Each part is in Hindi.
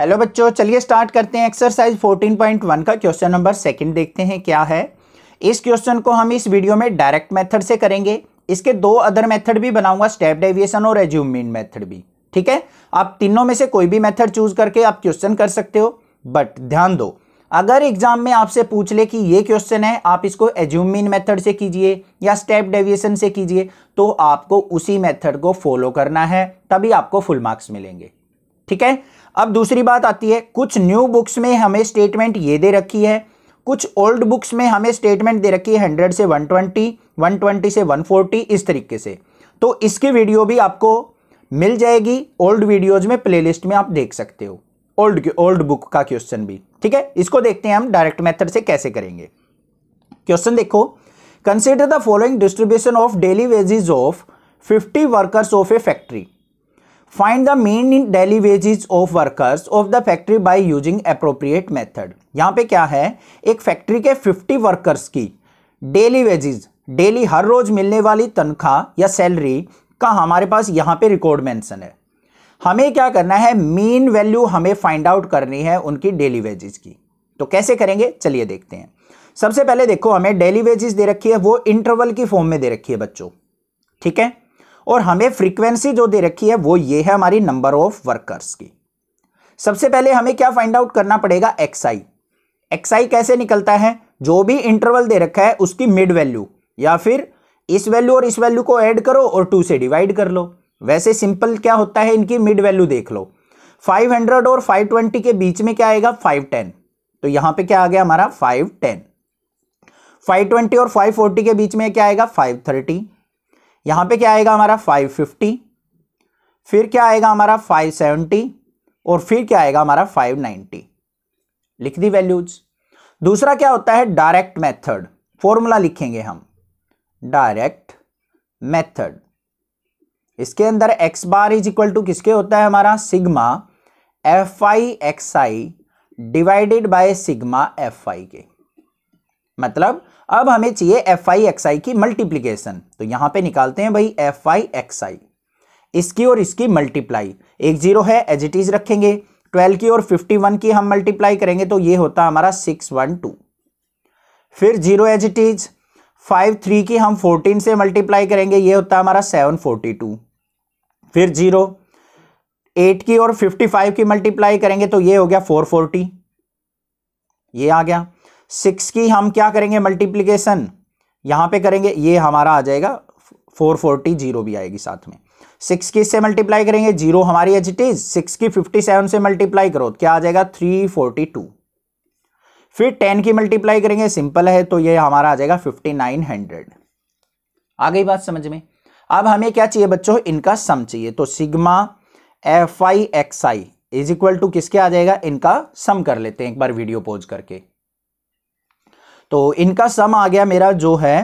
हेलो बच्चों चलिए स्टार्ट करते हैं एक्सरसाइज 14.1 का क्वेश्चन नंबर सेकंड देखते हैं क्या है इस क्वेश्चन को हम इस वीडियो में डायरेक्ट मेथड से करेंगे इसके दो अदर मेथड भी बनाऊंगा स्टेप डेविएशन और एज्यूम मीन मेथड भी ठीक है आप तीनों में से कोई भी मेथड चूज करके आप क्वेश्चन कर सकते हो बट ध्यान दो अगर एग्जाम में आपसे पूछ ले कि ये क्वेश्चन है आप इसको एज्यूम मीन मेथड से कीजिए या स्टेप डेविएशन से कीजिए तो आपको उसी मेथड को फॉलो करना है तभी आपको फुल मार्क्स मिलेंगे ठीक है अब दूसरी बात आती है कुछ न्यू बुक्स में हमें स्टेटमेंट ये दे रखी है कुछ ओल्ड बुक्स में हमें स्टेटमेंट दे रखी है हंड्रेड से वन ट्वेंटी वन ट्वेंटी से वन फोर्टी इस तरीके से तो इसकी वीडियो भी आपको मिल जाएगी ओल्ड वीडियोज में प्लेलिस्ट में आप देख सकते हो ओल्ड ओल्ड बुक का क्वेश्चन भी ठीक है इसको देखते हैं हम डायरेक्ट मेथड से कैसे करेंगे क्वेश्चन देखो consider the following distribution of daily wages of fifty workers of a factory find the mean daily wages of workers of the factory by using appropriate method यहाँ पे क्या है एक फैक्ट्री के 50 वर्कर्स की डेली वेजेस डेली हर रोज मिलने वाली तनख्वाह या सैलरी का हमारे पास यहाँ पे रिकॉर्ड मेंशन है हमें क्या करना है मेन वैल्यू हमें फाइंड आउट करनी है उनकी डेली वेजेस की तो कैसे करेंगे चलिए देखते हैं सबसे पहले देखो हमें डेली वेजेस दे रखी है वो इंटरवल की फॉर्म में दे रखी है बच्चों ठीक है और हमें फ्रीक्वेंसी जो दे रखी है वो ये है हमारी नंबर ऑफ वर्कर्स की सबसे पहले हमें क्या फाइंड आउट करना पड़ेगा एक्सआई एक्सआई कैसे निकलता है जो भी इंटरवल दे रखा है उसकी मिड वैल्यू या फिर इस वैल्यू और इस वैल्यू को ऐड करो और टू से डिवाइड कर लो वैसे सिंपल क्या होता है इनकी मिड वैल्यू देख लो 500 और 520 के बीच में क्या आएगा 510 तो यहां पे क्या आ गया हमारा 510 520 और 540 के बीच में क्या आएगा 530 यहां पे क्या आएगा हमारा 550 फिर क्या आएगा हमारा 570 और फिर क्या आएगा हमारा 590 लिख दी वैल्यूज दूसरा क्या होता है डायरेक्ट मेथड फॉर्मूला लिखेंगे हम डायरेक्ट मेथड इसके अंदर x bar is equal to किसके होता है हमारा sigma f i x i divided by sigma f i के मतलब अब हमें चाहिए एफ आई एक्स आई की मल्टीप्लीकेशन तो यहां पे निकालते हैं भाई एफ आई एक्स आई इसकी और इसकी मल्टीप्लाई एक जीरो है इज रखेंगे ट्वेल्व की और फिफ्टी वन की हम मल्टीप्लाई करेंगे तो ये होता हमारा सिक्स वन टू फिर जीरो इज फाइव थ्री की हम फोर्टीन से मल्टीप्लाई करेंगे ये होता हमारा सेवन फोर्टी टू फिर जीरो एट की और फिफ्टी फाइव की मल्टीप्लाई करेंगे तो ये हो गया फोर फोर्टी ये आ गया सिक्स की हम क्या करेंगे मल्टीप्लीकेशन यहां पे करेंगे ये हमारा आ जाएगा फोर फोर्टी जीरो भी आएगी साथ में सिक्स की इससे मल्टीप्लाई करेंगे जीरो हमारी एच इट इज सिक्स की फिफ्टी सेवन से मल्टीप्लाई करो तो क्या आ जाएगा थ्री फोर्टी टू फिर टेन की मल्टीप्लाई करेंगे सिंपल है तो ये हमारा आ जाएगा फिफ्टी नाइन हंड्रेड आ गई बात समझ में अब हमें क्या चाहिए बच्चों इनका सम चाहिए तो sigma f i x i is equal to किसके आ जाएगा इनका सम कर लेते हैं एक बार वीडियो पोज करके तो इनका सम आ गया मेरा जो है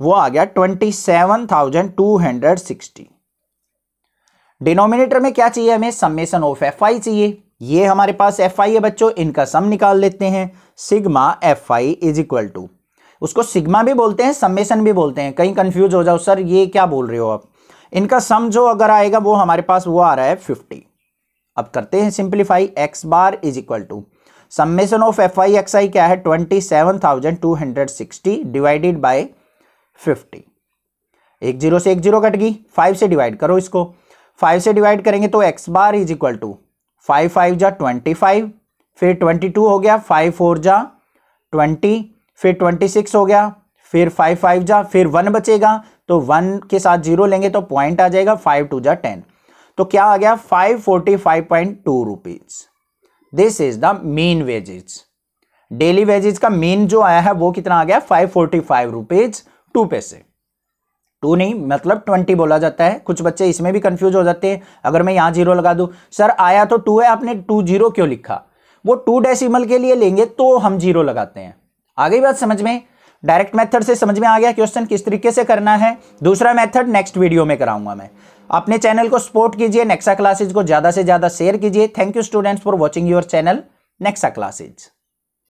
वो आ गया twenty seven thousand two hundred sixty denominator में क्या चाहिए हमें समेसन ऑफ एफ आई चाहिए ये हमारे पास एफ आई है बच्चों इनका सम निकाल लेते हैं sigma f i is equal to उसको सिग्मा भी बोलते हैं समेसन भी बोलते हैं कहीं कंफ्यूज हो जाओ सर ये क्या बोल रहे हो आप इनका सम जो अगर आएगा वो हमारे पास वो आ रहा है फिफ्टी अब करते हैं simplify x bar is equal to summation of f i x i क्या है twenty seven thousand two hundred sixty divided by fifty एक जीरो से एक जीरो कट गई फाइव से डिवाइड करो इसको फाइव से डिवाइड करेंगे तो x bar is equal to five five जा ट्वेंटी फाइव फिर ट्वेंटी टू हो गया फाइव फोर जा ट्वेंटी फिर ट्वेंटी सिक्स हो गया फिर फाइव फाइव जा फिर वन बचेगा तो वन के साथ जीरो लेंगे तो पॉइंट आ जाएगा फाइव टू जा टेन तो क्या आ गया five forty five point two rupees this is the mean wages daily wages का मेन जो आया है वो कितना आ गया five forty five rupees two पैसे टू नहीं मतलब ट्वेंटी बोला जाता है कुछ बच्चे इसमें भी कंफ्यूज हो जाते हैं अगर मैं यहां जीरो लगा दू सर आया तो टू है आपने टू जीरो क्यों लिखा वो टू डेसिमल के लिए लेंगे तो हम जीरो लगाते हैं आ गई बात समझ में डायरेक्ट मेथड से समझ में आ गया क्वेश्चन किस तरीके से करना है दूसरा मेथड नेक्स्ट वीडियो में कराऊंगा मैं अपने चैनल को सपोर्ट कीजिए नेक्सा क्लासेज को ज़्यादा से ज़्यादा शेयर कीजिए thank you students for watching your channel Nexa classes